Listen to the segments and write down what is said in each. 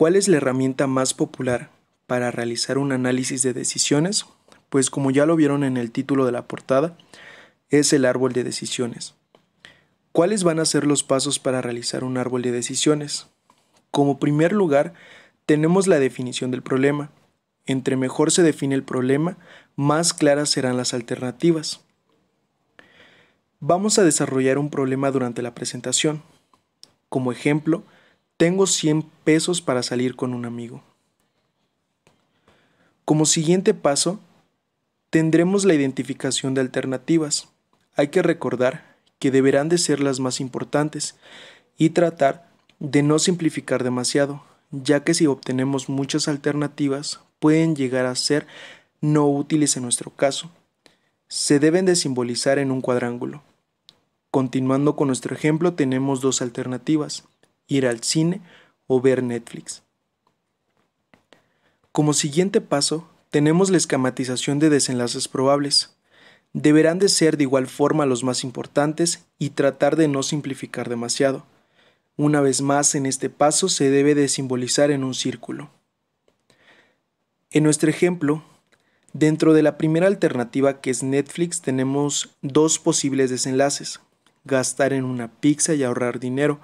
¿Cuál es la herramienta más popular para realizar un análisis de decisiones? Pues como ya lo vieron en el título de la portada, es el árbol de decisiones. ¿Cuáles van a ser los pasos para realizar un árbol de decisiones? Como primer lugar, tenemos la definición del problema. Entre mejor se define el problema, más claras serán las alternativas. Vamos a desarrollar un problema durante la presentación. Como ejemplo, tengo 100 pesos para salir con un amigo. Como siguiente paso, tendremos la identificación de alternativas. Hay que recordar que deberán de ser las más importantes y tratar de no simplificar demasiado, ya que si obtenemos muchas alternativas pueden llegar a ser no útiles en nuestro caso. Se deben de simbolizar en un cuadrángulo. Continuando con nuestro ejemplo, tenemos dos alternativas ir al cine o ver Netflix. Como siguiente paso, tenemos la esquematización de desenlaces probables. Deberán de ser de igual forma los más importantes y tratar de no simplificar demasiado. Una vez más, en este paso se debe de simbolizar en un círculo. En nuestro ejemplo, dentro de la primera alternativa que es Netflix tenemos dos posibles desenlaces, gastar en una pizza y ahorrar dinero,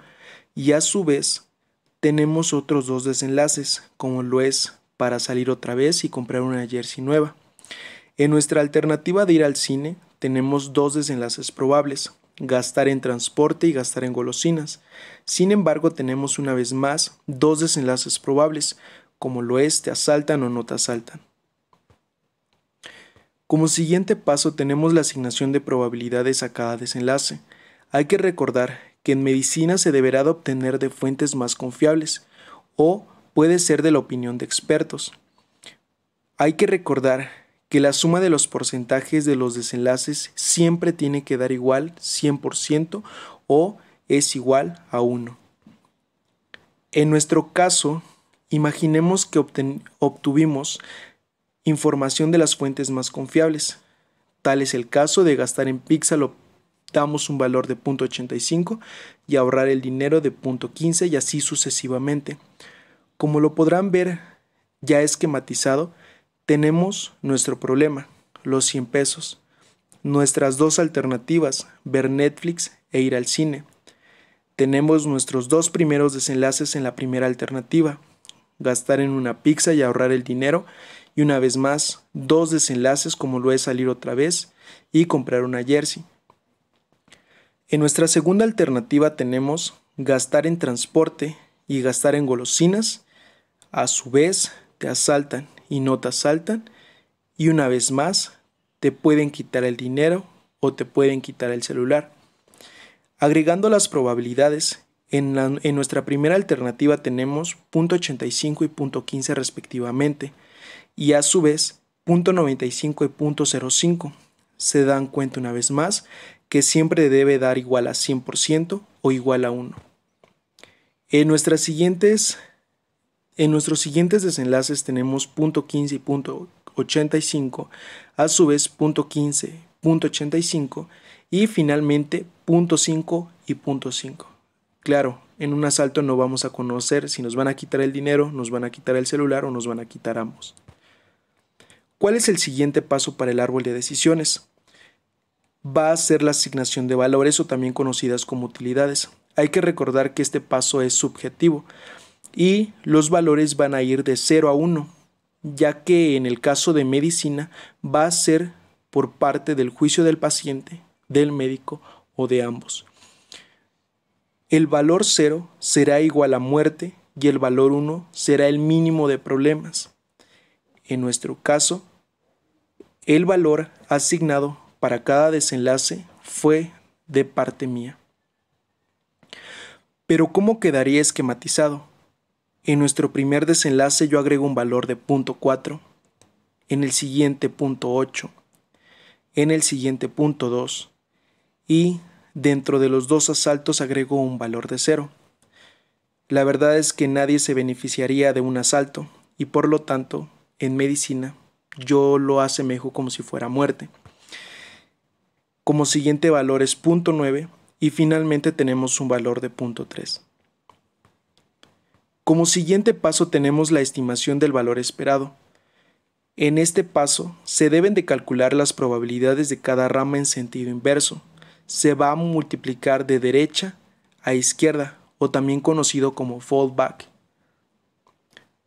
y a su vez, tenemos otros dos desenlaces, como lo es para salir otra vez y comprar una jersey nueva. En nuestra alternativa de ir al cine, tenemos dos desenlaces probables, gastar en transporte y gastar en golosinas. Sin embargo, tenemos una vez más dos desenlaces probables, como lo es te asaltan o no te asaltan. Como siguiente paso tenemos la asignación de probabilidades a cada desenlace. Hay que recordar que en medicina se deberá de obtener de fuentes más confiables o puede ser de la opinión de expertos. Hay que recordar que la suma de los porcentajes de los desenlaces siempre tiene que dar igual 100% o es igual a 1. En nuestro caso, imaginemos que obtuvimos información de las fuentes más confiables. Tal es el caso de gastar en píxel damos un valor de 0.85 y ahorrar el dinero de 0.15 y así sucesivamente. Como lo podrán ver ya esquematizado, tenemos nuestro problema, los 100 pesos, nuestras dos alternativas, ver Netflix e ir al cine. Tenemos nuestros dos primeros desenlaces en la primera alternativa, gastar en una pizza y ahorrar el dinero, y una vez más, dos desenlaces como lo es salir otra vez y comprar una jersey. En nuestra segunda alternativa tenemos gastar en transporte y gastar en golosinas. A su vez, te asaltan y no te asaltan. Y una vez más, te pueden quitar el dinero o te pueden quitar el celular. Agregando las probabilidades, en, nuestra primera alternativa tenemos .85 y .15 respectivamente, y a su vez .95 y .05. Se dan cuenta una vez más que siempre debe dar igual a 100% o igual a 1. En, nuestras siguientes, en nuestros siguientes desenlaces tenemos punto 15 y 85, a su vez punto 15, 85 y finalmente punto 5 y punto 5. Claro, en un asalto no vamos a conocer si nos van a quitar el dinero, nos van a quitar el celular o nos van a quitar ambos. ¿Cuál es el siguiente paso para el árbol de decisiones? va a ser la asignación de valores o también conocidas como utilidades. Hay que recordar que este paso es subjetivo y los valores van a ir de 0 a 1, ya que en el caso de medicina va a ser por parte del juicio del paciente, del médico o de ambos. El valor 0 será igual a muerte y el valor 1 será el mínimo de problemas. En nuestro caso, el valor asignado para cada desenlace fue de parte mía. Pero ¿cómo quedaría esquematizado? En nuestro primer desenlace yo agrego un valor de punto 4, en el siguiente punto 8, en el siguiente punto 2 y dentro de los dos asaltos agrego un valor de 0. La verdad es que nadie se beneficiaría de un asalto y por lo tanto, en medicina, yo lo asemejo como si fuera muerte. Como siguiente valor es 9 y finalmente tenemos un valor de Como siguiente paso tenemos la estimación del valor esperado. En este paso se deben de calcular las probabilidades de cada rama en sentido inverso. Se va a multiplicar de derecha a izquierda o también conocido como fallback.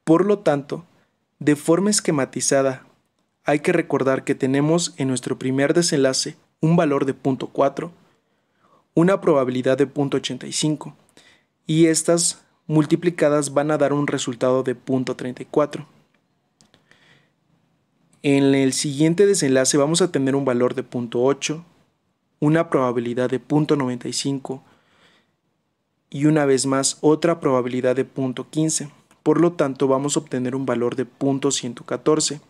Por lo tanto, de forma esquematizada, hay que recordar que tenemos en nuestro primer desenlace un valor de .4 una probabilidad de .85 y estas multiplicadas van a dar un resultado de .34 En el siguiente desenlace vamos a tener un valor de .8 una probabilidad de .95 y una vez más otra probabilidad de .15 Por lo tanto vamos a obtener un valor de 0.114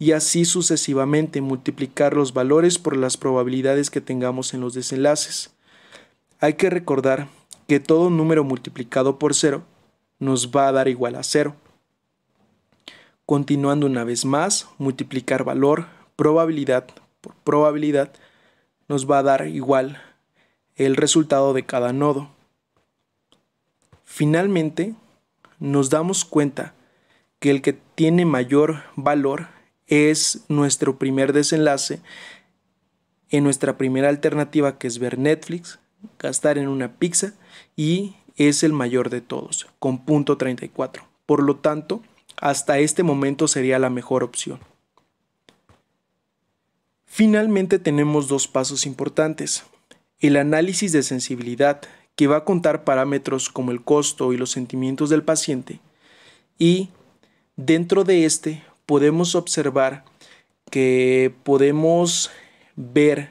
y así sucesivamente multiplicar los valores por las probabilidades que tengamos en los desenlaces. Hay que recordar que todo número multiplicado por cero nos va a dar igual a cero. Continuando una vez más, multiplicar valor, probabilidad por probabilidad nos va a dar igual el resultado de cada nodo. Finalmente, nos damos cuenta que el que tiene mayor valor es nuestro primer desenlace en nuestra primera alternativa que es ver Netflix, gastar en una pizza y es el mayor de todos, con punto 34. Por lo tanto, hasta este momento sería la mejor opción. Finalmente tenemos dos pasos importantes. El análisis de sensibilidad, que va a contar parámetros como el costo y los sentimientos del paciente, y dentro de este podemos observar que podemos ver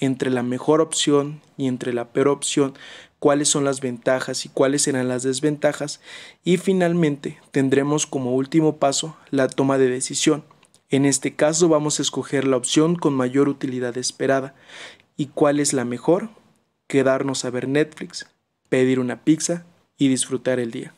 entre la mejor opción y entre la peor opción cuáles son las ventajas y cuáles serán las desventajas y finalmente tendremos como último paso la toma de decisión. En este caso vamos a escoger la opción con mayor utilidad esperada. ¿Y cuál es la mejor? Quedarnos a ver Netflix, pedir una pizza y disfrutar el día.